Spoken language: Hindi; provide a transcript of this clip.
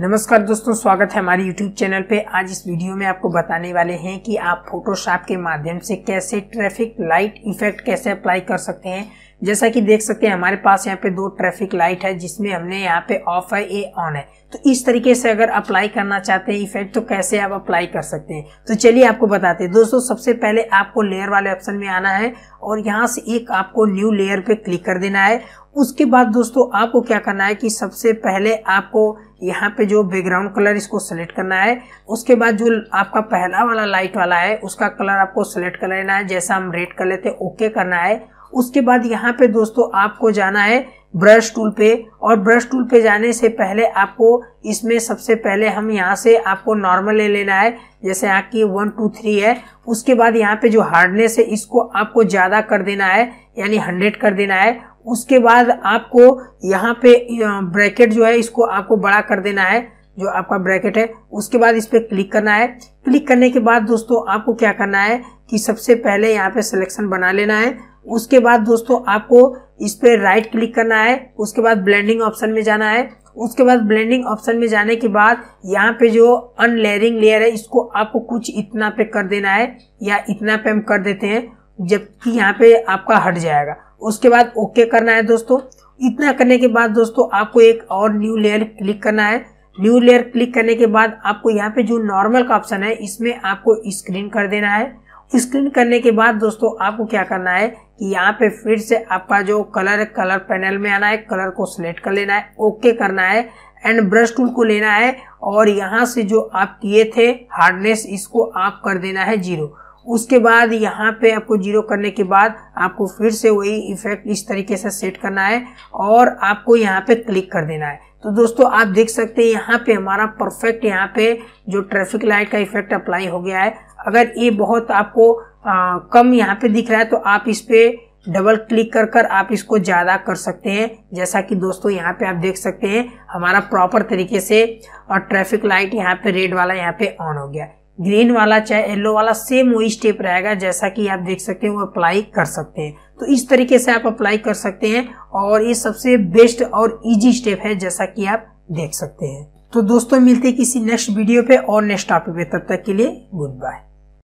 नमस्कार दोस्तों स्वागत है हमारे YouTube चैनल पे आज इस वीडियो में आपको बताने वाले हैं कि आप फोटोशॉप के माध्यम से कैसे ट्रैफिक लाइट इफेक्ट कैसे अप्लाई कर सकते हैं जैसा कि देख सकते हैं हमारे पास यहाँ पे दो ट्रैफिक लाइट है जिसमें हमने यहाँ पे ऑफ है ए ऑन है तो इस तरीके से अगर अप्लाई करना चाहते हैं इफेक्ट तो कैसे आप अप्लाई कर सकते हैं तो चलिए आपको बताते हैं दोस्तों सबसे पहले आपको लेयर वाले ऑप्शन में आना है और यहाँ से एक आपको न्यू लेयर पे क्लिक कर देना है उसके बाद दोस्तों आपको क्या करना है कि सबसे पहले आपको यहाँ पे जो बैकग्राउंड कलर इसको सेलेक्ट करना है उसके बाद जो आपका पहला वाला लाइट वाला है उसका कलर आपको सेलेक्ट कर लेना है जैसा हम रेड कर लेते ओके करना है उसके बाद यहाँ पे दोस्तों आपको जाना है ब्रश टूल पे और ब्रश टूल पे जाने से पहले आपको इसमें सबसे पहले हम यहाँ से आपको नॉर्मल ले लेना है जैसे आपकी वन टू थ्री है उसके बाद यहाँ पे जो हार्डनेस है इसको आपको ज़्यादा कर देना है यानी हंड्रेड कर देना है उसके बाद आपको यहाँ पे ब्रैकेट जो है इसको आपको बड़ा कर देना है जो आपका ब्रैकेट है उसके बाद इस पर क्लिक करना है क्लिक करने के बाद दोस्तों आपको क्या करना है कि सबसे पहले यहाँ पे सिलेक्शन बना लेना है उसके बाद दोस्तों आपको इस पे राइट क्लिक करना है उसके बाद ब्लेंडिंग ऑप्शन में जाना है उसके बाद ब्लेंडिंग ऑप्शन में जाने के बाद यहाँ पे जो अनलेयरिंग लेयर है इसको आपको कुछ इतना पे कर देना है या इतना पे हम कर देते हैं जबकि यहाँ पे आपका हट जाएगा उसके बाद ओके करना है दोस्तों इतना करने के बाद दोस्तों आपको एक और न्यू लेयर क्लिक करना है न्यू लेयर क्लिक करने के बाद आपको यहाँ पे जो नॉर्मल का ऑप्शन है इसमें आपको स्क्रीन कर देना है स्क्रीन करने के बाद दोस्तों आपको क्या करना है कि यहाँ पे फिर से आपका जो कलर है कलर पैनल में आना है कलर को सिलेक्ट कर लेना है ओके करना है एंड ब्रश टूल को लेना है और यहाँ से जो आप किए थे हार्डनेस इसको आप कर देना है जीरो उसके बाद यहाँ पे आपको जीरो करने के बाद आपको फिर से वही इफेक्ट इस तरीके से सेट करना है और आपको यहाँ पे क्लिक कर देना है तो दोस्तों आप देख सकते हैं यहाँ पे हमारा परफेक्ट यहाँ पे जो ट्रैफिक लाइट का इफेक्ट अप्लाई हो गया है अगर ये बहुत आपको आ, कम यहाँ पे दिख रहा है तो आप इस पे डबल क्लिक कर कर आप इसको ज़्यादा कर सकते हैं जैसा कि दोस्तों यहाँ पे आप देख सकते हैं हमारा प्रॉपर तरीके से और ट्रैफिक लाइट यहाँ पे रेड वाला यहाँ पे ऑन हो गया ग्रीन वाला चाहे येलो वाला सेम वही स्टेप रहेगा जैसा कि आप देख सकते हैं वो अप्लाई कर सकते हैं तो इस तरीके से आप अप्लाई कर सकते हैं और ये सबसे बेस्ट और इजी स्टेप है जैसा कि आप देख सकते हैं तो दोस्तों मिलते किसी नेक्स्ट वीडियो पे और नेक्स्ट टॉपिक पे तब तक के लिए गुड बाय